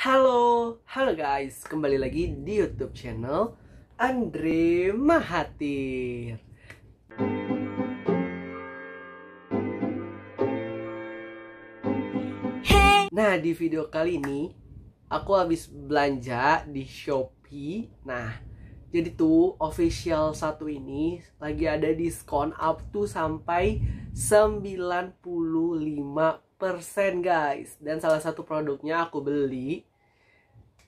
Halo, halo guys, kembali lagi di YouTube channel Andre Mahathir. Hey. Nah, di video kali ini aku habis belanja di Shopee. Nah, jadi tuh official satu ini lagi ada diskon up to sampai 95% guys. Dan salah satu produknya aku beli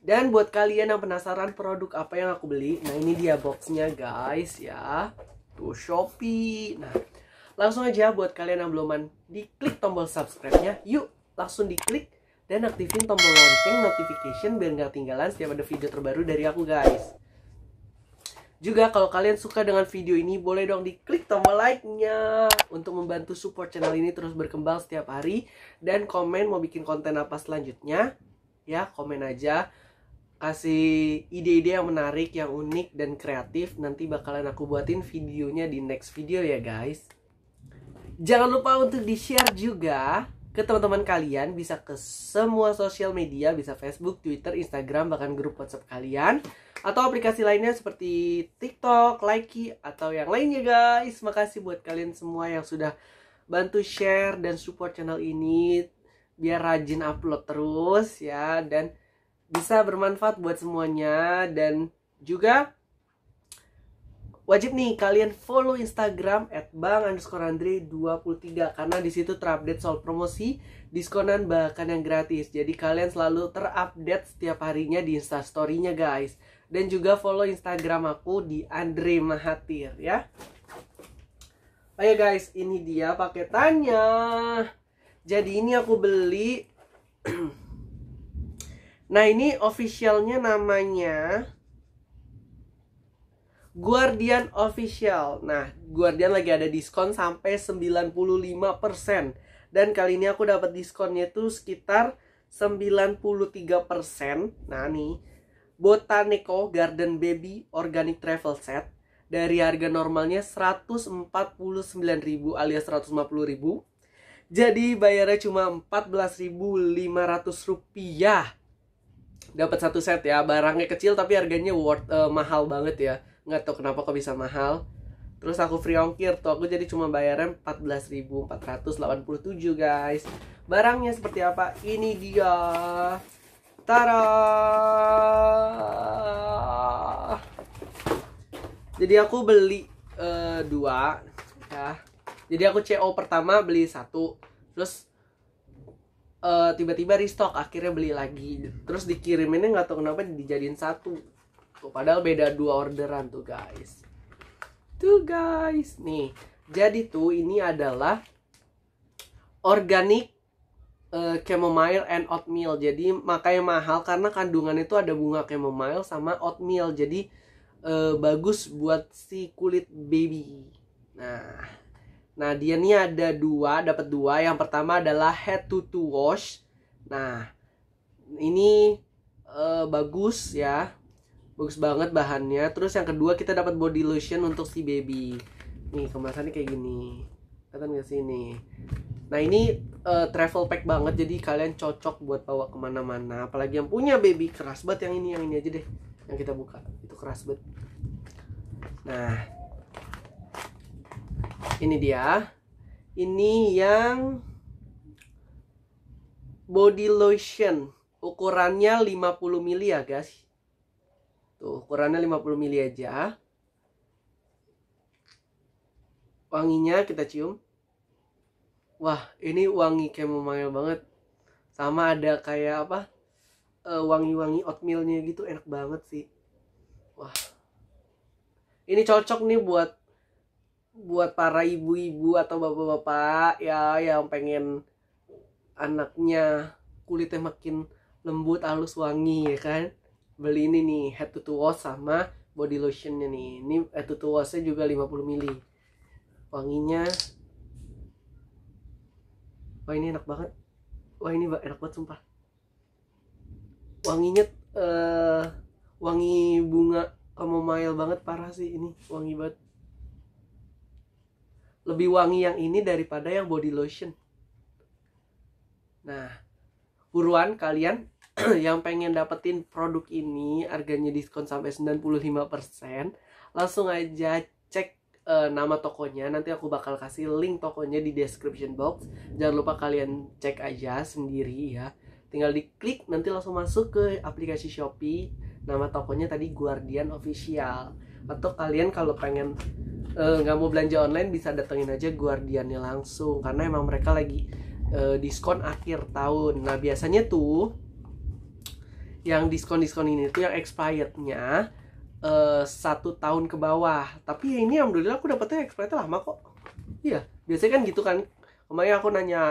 dan buat kalian yang penasaran produk apa yang aku beli, nah ini dia boxnya guys ya. Tuh Shopee. Nah, langsung aja buat kalian yang belum beluman, diklik tombol subscribe-nya. Yuk, langsung diklik dan aktifin tombol lonceng notification biar nggak ketinggalan setiap ada video terbaru dari aku guys. Juga kalau kalian suka dengan video ini boleh dong diklik tombol like-nya untuk membantu support channel ini terus berkembang setiap hari dan komen mau bikin konten apa selanjutnya ya komen aja kasih ide-ide yang menarik, yang unik dan kreatif. Nanti bakalan aku buatin videonya di next video ya guys. Jangan lupa untuk di-share juga ke teman-teman kalian, bisa ke semua sosial media, bisa Facebook, Twitter, Instagram, bahkan grup WhatsApp kalian atau aplikasi lainnya seperti TikTok, Likee atau yang lainnya guys. Makasih buat kalian semua yang sudah bantu share dan support channel ini biar rajin upload terus ya dan bisa bermanfaat buat semuanya dan juga wajib nih kalian follow Instagram at bang underscore andre 23 karena di situ terupdate soal promosi diskonan bahkan yang gratis jadi kalian selalu terupdate setiap harinya di insta instastorynya guys dan juga follow Instagram aku di Andre Mahathir ya oh Ayo ya, guys ini dia paketannya jadi ini aku beli Nah ini officialnya namanya Guardian Official. Nah Guardian lagi ada diskon sampai 95% dan kali ini aku dapat diskonnya itu sekitar 93%. Nah nih Botanico Garden Baby Organic Travel Set dari harga normalnya 149.000 alias 150.000 jadi bayarnya cuma 14.500 rupiah dapat satu set ya barangnya kecil tapi harganya worth uh, mahal banget ya nggak tahu kenapa kok bisa mahal terus aku free ongkir tuh aku jadi cuma bayarnya 14.487 guys barangnya seperti apa ini dia Tara jadi aku beli uh, dua ya jadi aku CO pertama beli satu terus uh, tiba-tiba restock akhirnya beli lagi terus dikiriminnya nggak tahu kenapa dijadiin satu tuh, padahal beda dua orderan tuh guys tuh guys nih jadi tuh ini adalah organik uh, eh, chamomile and oatmeal jadi makanya mahal karena kandungan itu ada bunga chamomile sama oatmeal jadi uh, bagus buat si kulit baby nah Nah, dia ini ada dua, dapat dua. Yang pertama adalah head to to wash. Nah, ini uh, bagus ya. Bagus banget bahannya. Terus yang kedua kita dapat body lotion untuk si baby. Nih, kemasannya kayak gini. Kelihatan gak sih ini? Nah, ini uh, travel pack banget jadi kalian cocok buat bawa kemana mana Apalagi yang punya baby keras banget yang ini, yang ini aja deh. Yang kita buka. Itu keras banget. Nah, ini dia ini yang body lotion ukurannya 50 mili ya guys tuh ukurannya 50 mili aja wanginya kita cium wah ini wangi chamomile banget sama ada kayak apa eh, wangi-wangi oatmealnya gitu enak banget sih wah ini cocok nih buat buat para ibu-ibu atau bapak-bapak ya yang pengen anaknya kulitnya makin lembut, halus, wangi ya kan. Beli ini nih head to toe wash sama body lotionnya nih. Ini head to toe washnya juga 50 ml. Wanginya Wah ini enak banget. Wah ini enak banget sumpah. Wanginya eh uh, wangi bunga chamomile banget parah sih ini. Wangi banget lebih wangi yang ini daripada yang body lotion. Nah, buruan kalian yang pengen dapetin produk ini harganya diskon sampai 95%, langsung aja cek eh, nama tokonya. Nanti aku bakal kasih link tokonya di description box. Jangan lupa kalian cek aja sendiri ya. Tinggal diklik nanti langsung masuk ke aplikasi Shopee. Nama tokonya tadi Guardian Official atau kalian kalau pengen eh, nggak uh, mau belanja online bisa datengin aja Guardiannya langsung karena emang mereka lagi uh, diskon akhir tahun. Nah biasanya tuh yang diskon-diskon ini tuh yang expirednya uh, satu tahun ke bawah. Tapi ya ini alhamdulillah aku dapetnya expirednya lama kok. Iya biasanya kan gitu kan. Kemarin aku nanya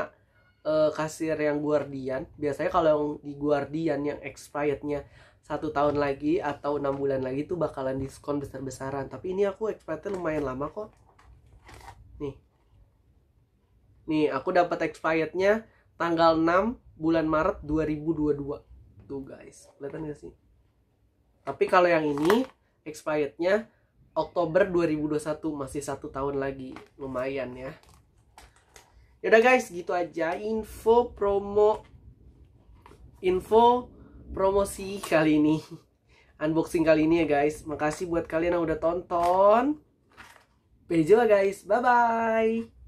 uh, kasir yang Guardian biasanya kalau yang di Guardian yang expirednya satu tahun lagi atau enam bulan lagi tuh bakalan diskon besar-besaran tapi ini aku expirednya lumayan lama kok nih nih aku dapat expirednya tanggal 6 bulan Maret 2022 tuh guys kelihatan gak sih tapi kalau yang ini expirednya Oktober 2021 masih satu tahun lagi lumayan ya Yaudah guys gitu aja info promo info promosi kali ini unboxing kali ini ya guys makasih buat kalian yang udah tonton Bejo guys bye bye